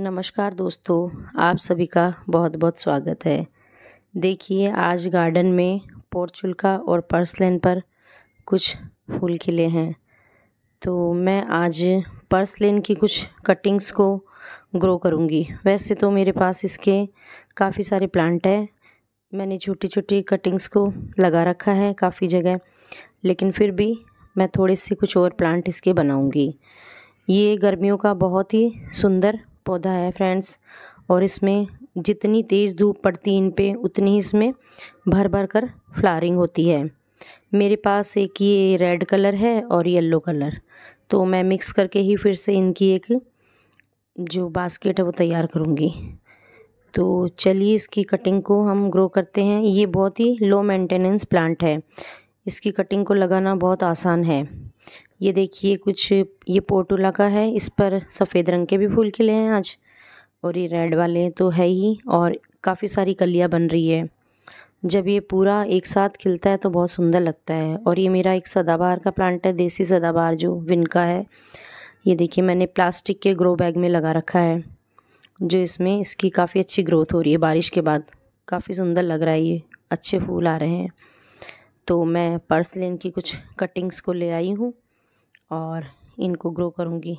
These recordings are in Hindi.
नमस्कार दोस्तों आप सभी का बहुत बहुत स्वागत है देखिए आज गार्डन में पोर्चुलका और पर्सलेन पर कुछ फूल खिले हैं तो मैं आज पर्सलेन की कुछ कटिंग्स को ग्रो करूँगी वैसे तो मेरे पास इसके काफ़ी सारे प्लांट हैं मैंने छोटी छोटी कटिंग्स को लगा रखा है काफ़ी जगह लेकिन फिर भी मैं थोड़े से कुछ और प्लांट इसके बनाऊँगी ये गर्मियों का बहुत ही सुंदर पौधा है फ्रेंड्स और इसमें जितनी तेज़ धूप पड़ती इन पर उतनी ही इसमें भर भर कर फ्लारिंग होती है मेरे पास एक ये रेड कलर है और येलो कलर तो मैं मिक्स करके ही फिर से इनकी एक जो बास्केट है वो तैयार करूँगी तो चलिए इसकी कटिंग को हम ग्रो करते हैं ये बहुत ही लो मेंटेनेंस प्लांट है इसकी कटिंग को लगाना बहुत आसान है ये देखिए कुछ ये पोटोला का है इस पर सफ़ेद रंग के भी फूल खिले हैं आज और ये रेड वाले तो है ही और काफ़ी सारी कलियाँ बन रही है जब ये पूरा एक साथ खिलता है तो बहुत सुंदर लगता है और ये मेरा एक सदाबहार का प्लांट है देसी सदाबहार जो विनका है ये देखिए मैंने प्लास्टिक के ग्रो बैग में लगा रखा है जो इसमें इसकी काफ़ी अच्छी ग्रोथ हो रही है बारिश के बाद काफ़ी सुंदर लग रहा है ये अच्छे फूल आ रहे हैं तो मैं पर्सलिन की कुछ कटिंग्स को ले आई हूँ और इनको ग्रो करूँगी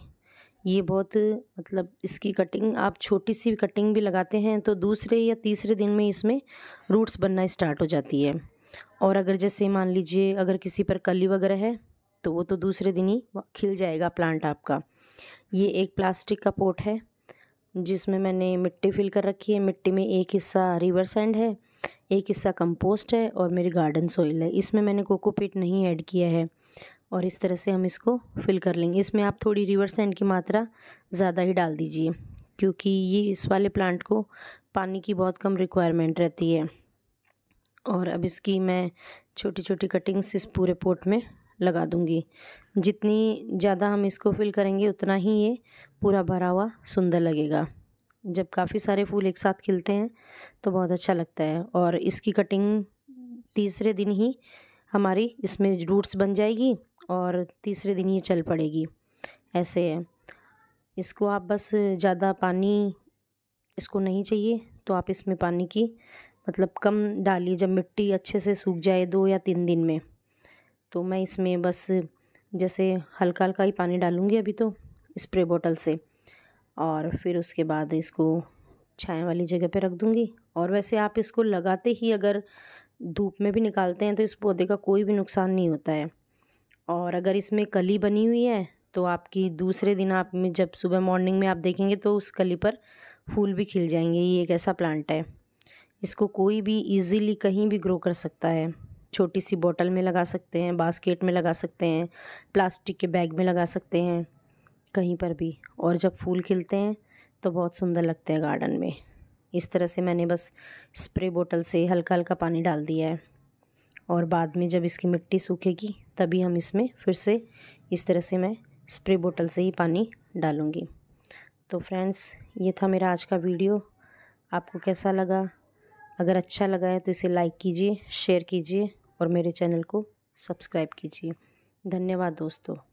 ये बहुत मतलब इसकी कटिंग आप छोटी सी कटिंग भी लगाते हैं तो दूसरे या तीसरे दिन में इसमें रूट्स बनना स्टार्ट हो जाती है और अगर जैसे मान लीजिए अगर किसी पर कली वगैरह है तो वो तो दूसरे दिन ही खिल जाएगा प्लांट आपका ये एक प्लास्टिक का पोट है जिसमें मैंने मिट्टी फिल कर रखी है मिट्टी में एक हिस्सा रिवर सैंड है एक हिस्सा कंपोस्ट है और मेरी गार्डन सॉइल है इसमें मैंने कोकोपीट नहीं ऐड किया है और इस तरह से हम इसको फिल कर लेंगे इसमें आप थोड़ी रिवर्स एंड की मात्रा ज़्यादा ही डाल दीजिए क्योंकि ये इस वाले प्लांट को पानी की बहुत कम रिक्वायरमेंट रहती है और अब इसकी मैं छोटी छोटी कटिंग्स इस पूरे पोट में लगा दूंगी जितनी ज़्यादा हम इसको फिल करेंगे उतना ही ये पूरा भरा हुआ सुंदर लगेगा जब काफ़ी सारे फूल एक साथ खिलते हैं तो बहुत अच्छा लगता है और इसकी कटिंग तीसरे दिन ही हमारी इसमें रूट्स बन जाएगी और तीसरे दिन ये चल पड़ेगी ऐसे है इसको आप बस ज़्यादा पानी इसको नहीं चाहिए तो आप इसमें पानी की मतलब कम डालिए जब मिट्टी अच्छे से सूख जाए दो या तीन दिन में तो मैं इसमें बस जैसे हल्का हल्का ही पानी डालूँगी अभी तो स्प्रे बोतल से और फिर उसके बाद इसको छाया वाली जगह पे रख दूँगी और वैसे आप इसको लगाते ही अगर धूप में भी निकालते हैं तो इस पौधे का कोई भी नुकसान नहीं होता है और अगर इसमें कली बनी हुई है तो आपकी दूसरे दिन आप में जब सुबह मॉर्निंग में आप देखेंगे तो उस कली पर फूल भी खिल जाएंगे ये एक ऐसा प्लांट है इसको कोई भी इजीली कहीं भी ग्रो कर सकता है छोटी सी बोतल में लगा सकते हैं बास्केट में लगा सकते हैं प्लास्टिक के बैग में लगा सकते हैं कहीं पर भी और जब फूल खिलते हैं तो बहुत सुंदर लगते हैं गार्डन में इस तरह से मैंने बस स्प्रे बोतल से हल्का हल्का पानी डाल दिया है और बाद में जब इसकी मिट्टी सूखेगी तभी हम इसमें फिर से इस तरह से मैं स्प्रे बोतल से ही पानी डालूँगी तो फ्रेंड्स ये था मेरा आज का वीडियो आपको कैसा लगा अगर अच्छा लगा है तो इसे लाइक कीजिए शेयर कीजिए और मेरे चैनल को सब्सक्राइब कीजिए धन्यवाद दोस्तों